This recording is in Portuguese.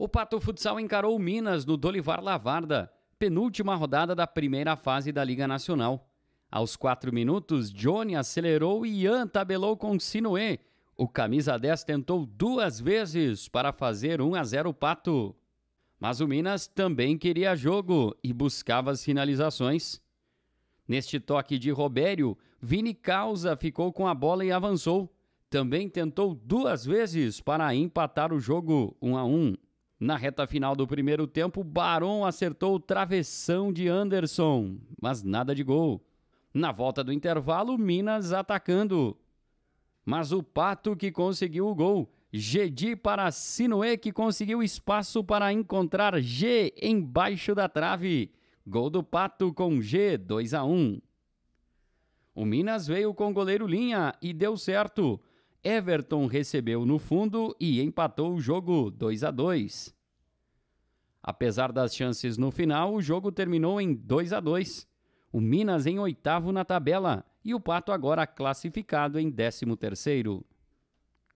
O Pato Futsal encarou o Minas no Dolivar Lavarda, penúltima rodada da primeira fase da Liga Nacional. Aos quatro minutos, Johnny acelerou e Ian tabelou com Sinuê. O camisa 10 tentou duas vezes para fazer 1 a 0 o Pato. Mas o Minas também queria jogo e buscava as finalizações. Neste toque de Robério, Vini Causa ficou com a bola e avançou. Também tentou duas vezes para empatar o jogo 1 a 1. Na reta final do primeiro tempo, Baron acertou o travessão de Anderson, mas nada de gol. Na volta do intervalo, Minas atacando. Mas o Pato que conseguiu o gol. Gedi para Sinoe que conseguiu espaço para encontrar G embaixo da trave. Gol do Pato com G, 2 a 1. O Minas veio com goleiro linha e deu certo. Everton recebeu no fundo e empatou o jogo 2 a 2. Apesar das chances no final, o jogo terminou em 2 a 2. O Minas em oitavo na tabela e o Pato agora classificado em décimo terceiro.